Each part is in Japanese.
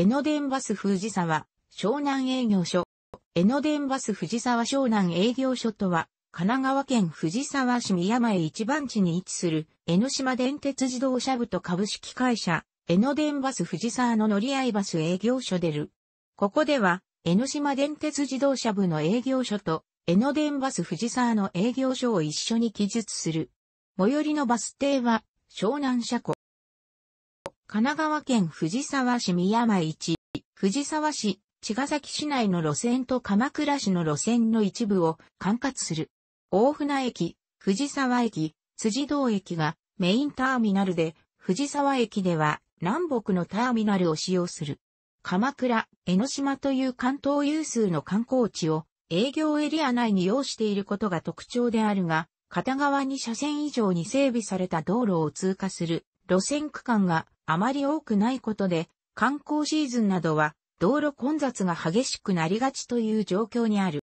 江ノ電バス藤沢、湘南営業所。江ノ電バス藤沢湘南営業所とは、神奈川県藤沢市宮前一番地に位置する、江ノ島電鉄自動車部と株式会社、江ノ電バス藤沢の乗り合いバス営業所でる。ここでは、江ノ島電鉄自動車部の営業所と、江ノ電バス藤沢の営業所を一緒に記述する。最寄りのバス停は、湘南車庫。神奈川県藤沢市宮前市、藤沢市、茅ヶ崎市内の路線と鎌倉市の路線の一部を管轄する。大船駅、藤沢駅、辻堂駅がメインターミナルで、藤沢駅では南北のターミナルを使用する。鎌倉、江ノ島という関東有数の観光地を営業エリア内に要していることが特徴であるが、片側に車線以上に整備された道路を通過する路線区間があまり多くないことで、観光シーズンなどは道路混雑が激しくなりがちという状況にある。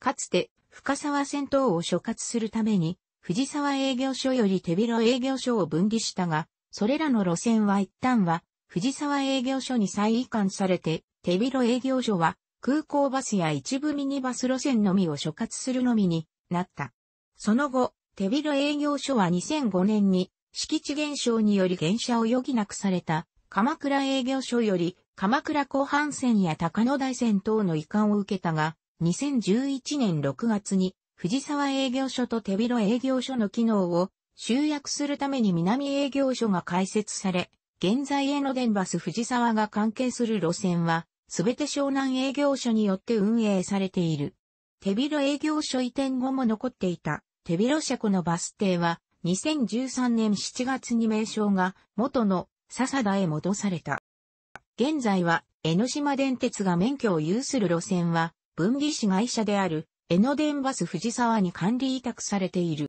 かつて、深沢線等を所轄するために、藤沢営業所より手広営業所を分離したが、それらの路線は一旦は、藤沢営業所に再移管されて、手広営業所は、空港バスや一部ミニバス路線のみを所轄するのみになった。その後、手広営業所は2005年に敷地減少により減車を余儀なくされた、鎌倉営業所より、鎌倉後半線や高野台線等の移管を受けたが、2011年6月に、藤沢営業所と手広営業所の機能を集約するために南営業所が開設され、現在への電バス藤沢が関係する路線は、すべて湘南営業所によって運営されている。手広営業所移転後も残っていた手広車庫のバス停は、2013年7月に名称が元の笹田へ戻された。現在は江ノ島電鉄が免許を有する路線は分離市会社である江ノ電バス藤沢に管理委託されている。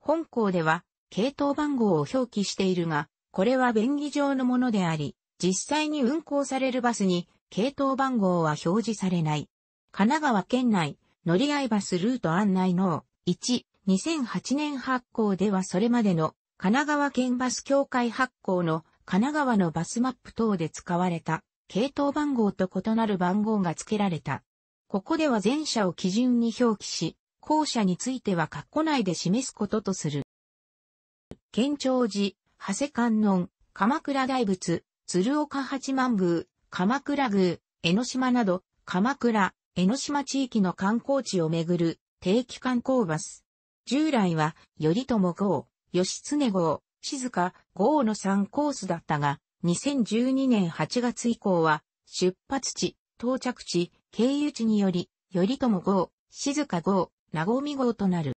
本校では系統番号を表記しているが、これは便宜上のものであり、実際に運行されるバスに系統番号は表示されない。神奈川県内乗合バスルート案内の1、2008年発行ではそれまでの神奈川県バス協会発行の神奈川のバスマップ等で使われた系統番号と異なる番号が付けられた。ここでは前者を基準に表記し、後者については括弧内で示すこととする。県庁寺、長谷観音、鎌倉大仏、鶴岡八幡宮、鎌倉宮、江ノ島など、鎌倉、江ノ島地域の観光地をめぐる定期観光バス。従来は、頼朝号、義経号、静か号の3コースだったが、2012年8月以降は、出発地、到着地、経由地により、頼朝号、静か号、名込号となる。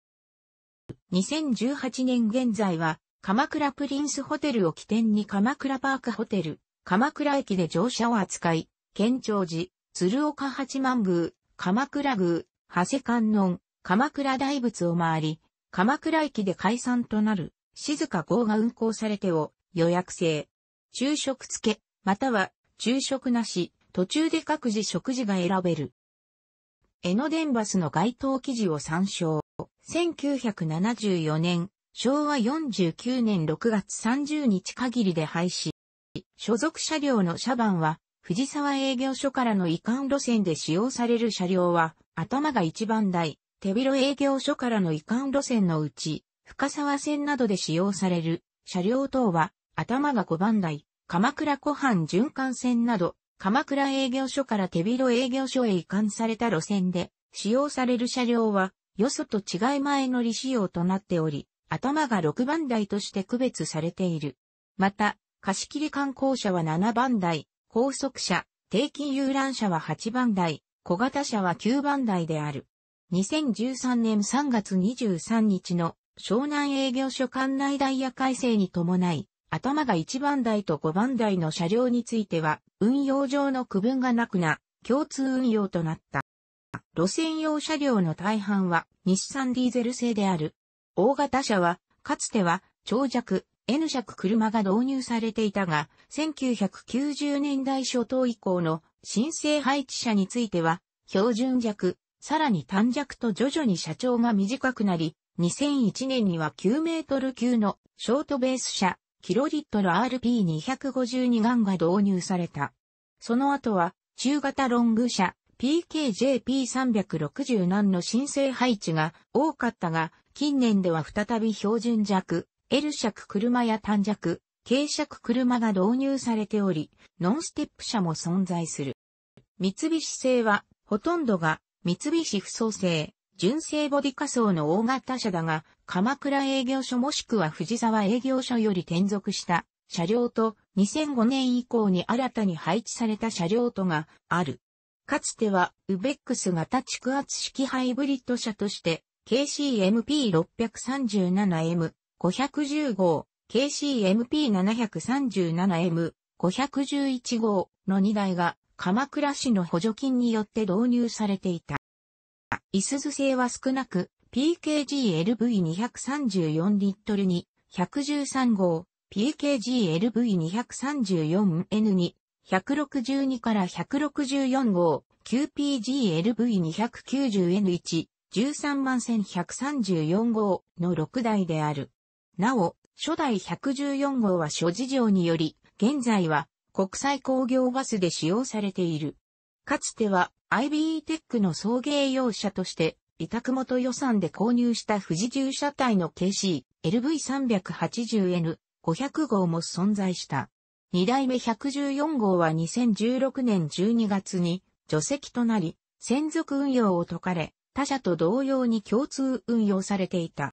2018年現在は、鎌倉プリンスホテルを起点に鎌倉パークホテル、鎌倉駅で乗車を扱い、県庁寺、鶴岡八幡宮、鎌倉宮、長谷観音、鎌倉大仏を回り、鎌倉駅で解散となる、静か号が運行されてを予約制。昼食付け、または昼食なし、途中で各自食事が選べる。江ノ電バスの該当記事を参照。1974年、昭和49年6月30日限りで廃止。所属車両の車番は、藤沢営業所からの移管路線で使用される車両は、頭が一番台、手広営業所からの移管路線のうち、深沢線などで使用される車両等は、頭が5番台、鎌倉湖畔循環線など、鎌倉営業所から手広営業所へ移管された路線で、使用される車両は、よそと違い前乗り仕様となっており、頭が6番台として区別されている。また、貸切観光車は7番台、高速車、定期遊覧車は8番台、小型車は9番台である。2013年3月23日の湘南営業所管内ダイヤ改正に伴い、頭が1番台と5番台の車両については、運用上の区分がなくな、共通運用となった。路線用車両の大半は日産ディーゼル製である。大型車は、かつては長尺、N 尺車が導入されていたが、1990年代初頭以降の新生配置車については、標準弱、さらに短尺と徐々に車長が短くなり、2001年には9メートル級のショートベース車、キロリットル RP252 ガンが導入された。その後は、中型ロング車、PKJP360 難の申請配置が多かったが、近年では再び標準弱、L 尺車や短尺、軽尺車が導入されており、ノンステップ車も存在する。三菱製は、ほとんどが三菱不創生、純正ボディ仮装の大型車だが、鎌倉営業所もしくは藤沢営業所より転属した車両と2005年以降に新たに配置された車両とがある。かつてはウベックス型蓄圧式ハイブリッド車として KCMP637M 510号、KCMP737M 511号の2台が鎌倉市の補助金によって導入されていた。椅子図製は少なく、PKGLV234 リットルに113号、PKGLV234N に162から164号、QPGLV290N1、13万1134号の6台である。なお、初代114号は諸事情により、現在は国際工業バスで使用されている。かつては IBE テックの送迎用車として、委託元予算で購入した富士重車体の KC、LV380N、500号も存在した。2代目114号は2016年12月に除籍となり、専属運用を解かれ、他社と同様に共通運用されていた。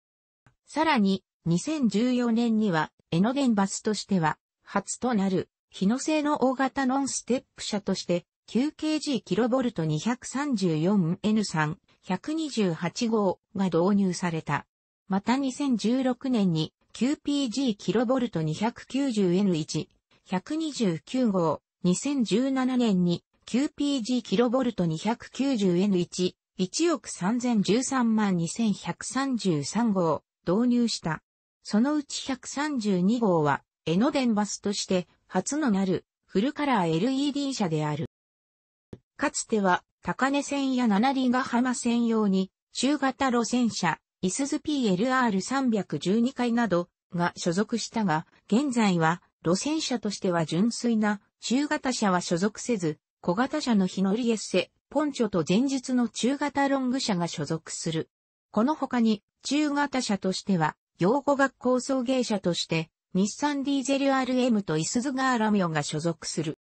さらに、2014年には、江ノ電バスとしては、初となる日野製の大型ノンステップ車として 9kG/kV234N3 128号が導入された。また2016年に 9PG kV290N1 129号2017年に 9PG kV290N1 1億3013万2133号導入した。そのうち132号は江ノ電バスとして初のなるフルカラー LED 車である。かつては高根線や七里ヶ浜線用に中型路線車、イスズ PLR312 回などが所属したが、現在は路線車としては純粋な中型車は所属せず、小型車の日乗りエッセ、ポンチョと前日の中型ロング車が所属する。この他に中型車としては、養護学校送迎車として、日産ディーゼル RM とイスズガーラミオが所属する。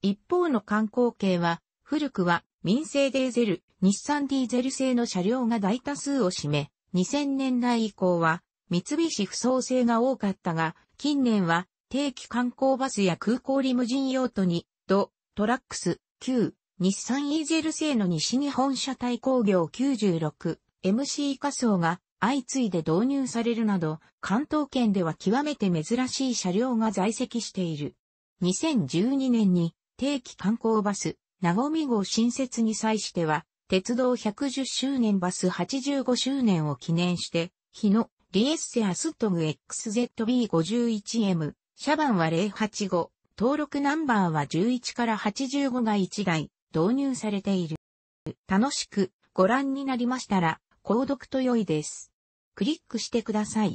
一方の観光系は、古くは民生デーゼル、日産ディーゼル製の車両が大多数を占め、2000年代以降は三菱不創製が多かったが、近年は定期観光バスや空港リムジン用途に、ド、トラックス、旧、日産イーゼル製の西日本車体工業96、MC 仮想が相次いで導入されるなど、関東圏では極めて珍しい車両が在籍している。2012年に定期観光バス、なごみ号新設に際しては、鉄道110周年バス85周年を記念して、日のリエッセアストグ XZB51M、車番は085、登録ナンバーは11から85が1台、導入されている。楽しくご覧になりましたら、購読と良いです。クリックしてください。